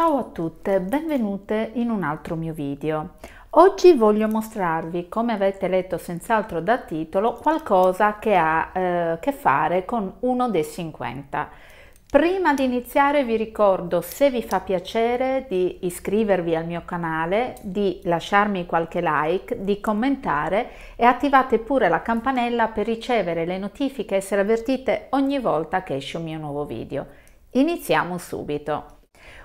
Ciao a tutte, benvenute in un altro mio video. Oggi voglio mostrarvi, come avete letto senz'altro da titolo, qualcosa che ha eh, a eh, che fare con uno dei 50. Prima di iniziare vi ricordo, se vi fa piacere, di iscrivervi al mio canale, di lasciarmi qualche like, di commentare e attivate pure la campanella per ricevere le notifiche e essere avvertite ogni volta che esce un mio nuovo video. Iniziamo subito!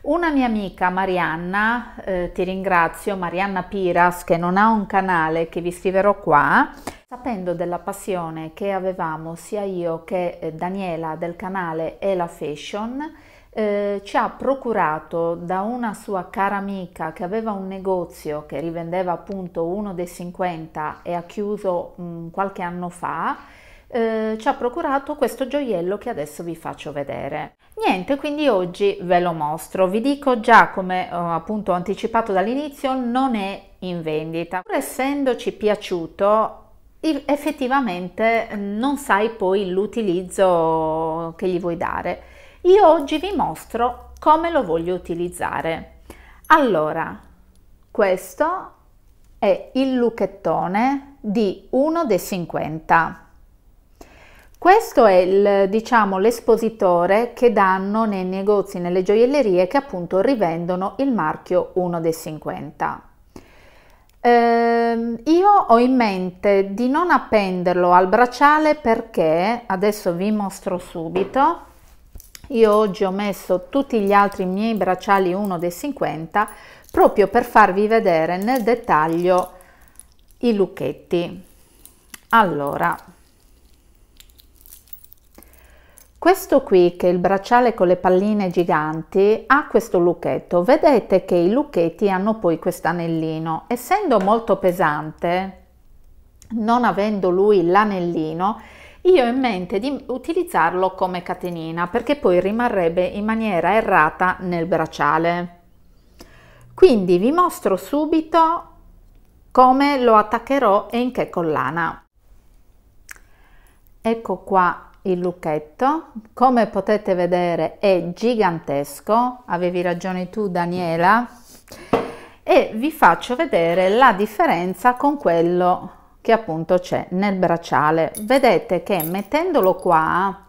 Una mia amica Marianna, eh, ti ringrazio, Marianna Piras, che non ha un canale che vi scriverò qua, sapendo della passione che avevamo sia io che eh, Daniela del canale E la Fashion, eh, ci ha procurato da una sua cara amica che aveva un negozio che rivendeva appunto uno dei 50 e ha chiuso mh, mm, qualche anno fa eh, ci ha procurato questo gioiello che adesso vi faccio vedere. Niente, quindi oggi ve lo mostro. Vi dico già, come eh, appunto anticipato dall'inizio, non è in vendita. Pur essendoci piaciuto, effettivamente non sai poi l'utilizzo che gli vuoi dare. Io oggi vi mostro come lo voglio utilizzare. Allora, questo è il lucchettone di uno dei 50 questo è il, diciamo, l'espositore che danno nei negozi, nelle gioiellerie che appunto rivendono il marchio 1 dei 50. Eh, io ho in mente di non appenderlo al bracciale perché, adesso vi mostro subito, io oggi ho messo tutti gli altri miei bracciali 1 dei 50 proprio per farvi vedere nel dettaglio i lucchetti. Allora, Questo qui, che è il bracciale con le palline giganti, ha questo lucchetto. Vedete che i lucchetti hanno poi questo anellino. Essendo molto pesante, non avendo lui l'anellino, io ho in mente di utilizzarlo come catenina perché poi rimarrebbe in maniera errata nel bracciale. Quindi vi mostro subito come lo attaccherò e in che collana. Ecco qua il lucchetto come potete vedere è gigantesco avevi ragione tu Daniela e vi faccio vedere la differenza con quello che appunto c'è nel bracciale vedete che mettendolo qua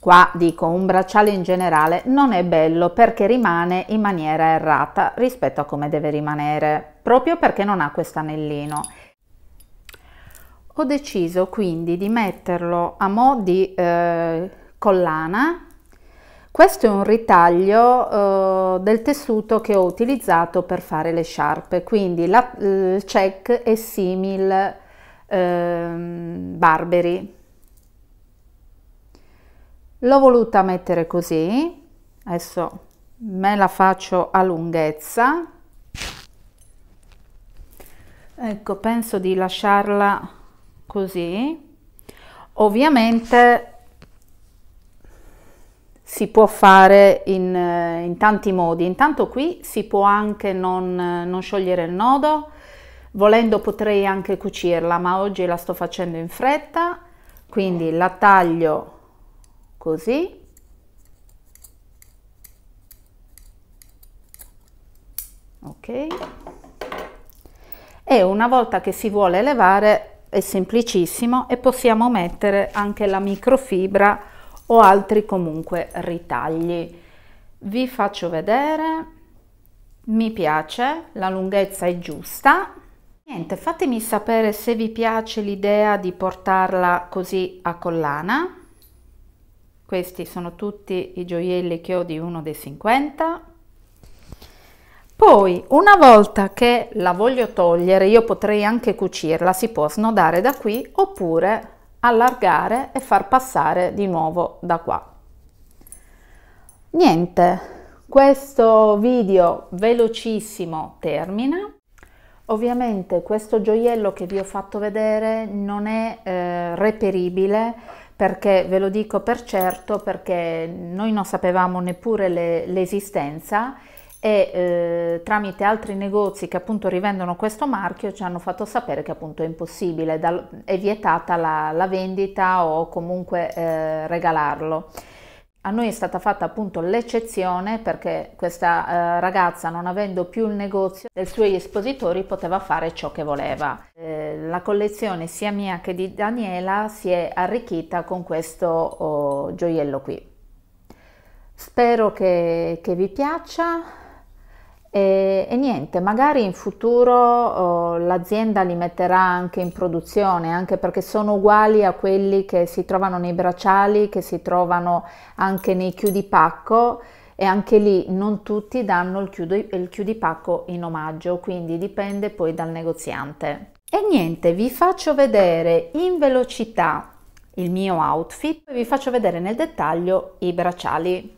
qua dico un bracciale in generale non è bello perché rimane in maniera errata rispetto a come deve rimanere proprio perché non ha questo anellino ho deciso quindi di metterlo a mo' di eh, collana questo è un ritaglio eh, del tessuto che ho utilizzato per fare le sciarpe, quindi la, il check è simil eh, Barberi. L'ho voluta mettere così, adesso me la faccio a lunghezza. Ecco, penso di lasciarla così ovviamente si può fare in, eh, in, tanti modi intanto qui si può anche non, eh, non sciogliere il nodo volendo potrei anche cucirla ma oggi la sto facendo in fretta quindi la taglio così ok e una volta che si vuole levare è semplicissimo e possiamo mettere anche la microfibra o altri comunque ritagli vi faccio vedere mi piace la lunghezza è giusta niente fatemi sapere se vi piace l'idea di portarla così a collana questi sono tutti i gioielli che ho di uno dei 50 poi, una volta che la voglio togliere, io potrei anche cucirla, si può snodare da qui oppure allargare e far passare di nuovo da qua. Niente, questo video velocissimo termina. Ovviamente questo gioiello che vi ho fatto vedere non è eh, reperibile perché ve lo dico per certo perché noi non sapevamo neppure l'esistenza e eh, tramite altri negozi che appunto rivendono questo marchio ci hanno fatto sapere che appunto è impossibile, da, è vietata la, la, vendita o comunque eh, regalarlo. A noi è stata fatta appunto l'eccezione perché questa eh, ragazza non avendo più il negozio dei suoi espositori poteva fare ciò che voleva. Eh, la collezione sia mia che di Daniela si è arricchita con questo oh, gioiello qui. Spero che, che vi piaccia, e, e, niente, magari in futuro oh, l'azienda li metterà anche in produzione, anche perché sono uguali a quelli che si trovano nei bracciali, che si trovano anche nei pacco e anche lì non tutti danno il, chiudi, il pacco in omaggio, quindi dipende poi dal negoziante. E niente, vi faccio vedere in velocità il mio outfit, vi faccio vedere nel dettaglio i bracciali.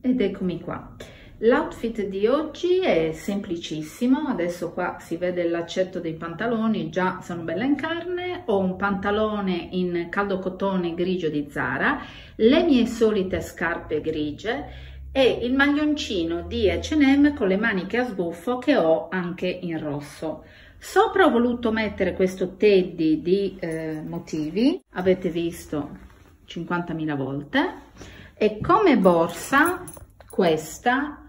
Ed eccomi qua. L'outfit di oggi è semplicissimo, adesso qua si vede l'accetto dei pantaloni, già sono bella in carne, ho un pantalone in caldo cotone grigio di Zara, le mie solite scarpe grigie e il maglioncino di H&M con le maniche a sbuffo che ho anche in rosso. Sopra ho voluto mettere questo teddy di eh, motivi, avete visto 50.000 volte, e come borsa questa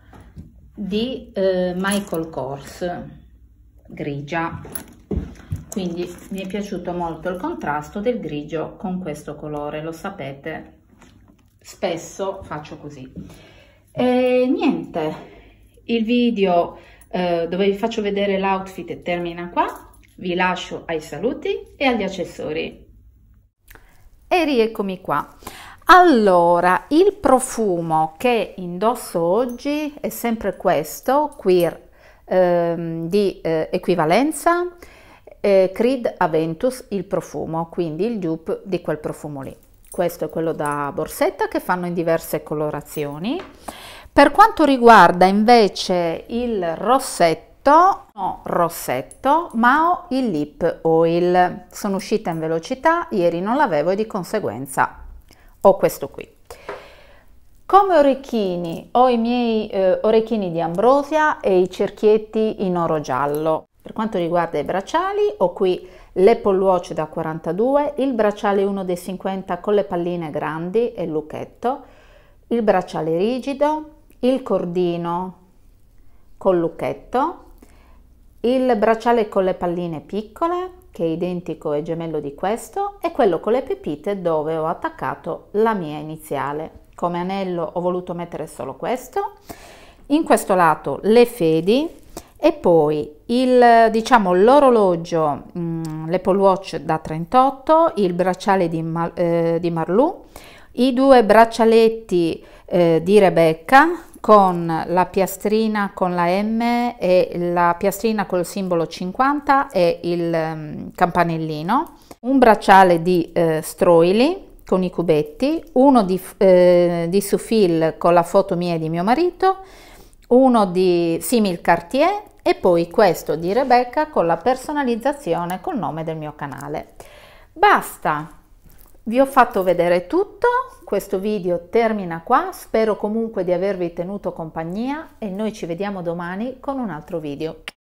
di eh, Michael Kors grigia quindi mi è piaciuto molto il contrasto del grigio con questo colore lo sapete spesso faccio così e niente il video eh, dove vi faccio vedere l'outfit termina qua vi lascio ai saluti e agli accessori e rieccomi qua allora, il profumo che indosso oggi è sempre questo, Queer, ehm, di eh, equivalenza, eh, Creed Aventus, il profumo, quindi il dupe di quel profumo lì. Questo è quello da borsetta che fanno in diverse colorazioni. Per quanto riguarda invece il rossetto, no rossetto, ma ho il lip oil. Sono uscita in velocità, ieri non l'avevo e di conseguenza ho questo qui. Come orecchini ho i miei eh, orecchini di ambrosia e i cerchietti in oro giallo. Per quanto riguarda i bracciali ho qui l'Apple Watch da 42, il bracciale 1 dei 50 con le palline grandi e il lucchetto, il bracciale rigido, il cordino col lucchetto, il bracciale con le palline piccole, che è identico e gemello di questo, e quello con le pepite dove ho attaccato la mia iniziale. Come anello ho voluto mettere solo questo, in questo lato le fedi e poi il diciamo l'orologio mm, l'Apple Watch da 38 il bracciale di, Mar eh, di Marlou i due braccialetti eh, di Rebecca con la piastrina con la M e la piastrina col simbolo 50 e il mm, campanellino, un bracciale di eh, stroili con i cubetti, uno di, eh, di Sufil con la foto mia e di mio marito, uno di Simil Cartier e poi questo di Rebecca con la personalizzazione col nome del mio canale. Basta! Vi ho fatto vedere tutto, questo video termina qua, spero comunque di avervi tenuto compagnia e noi ci vediamo domani con un altro video.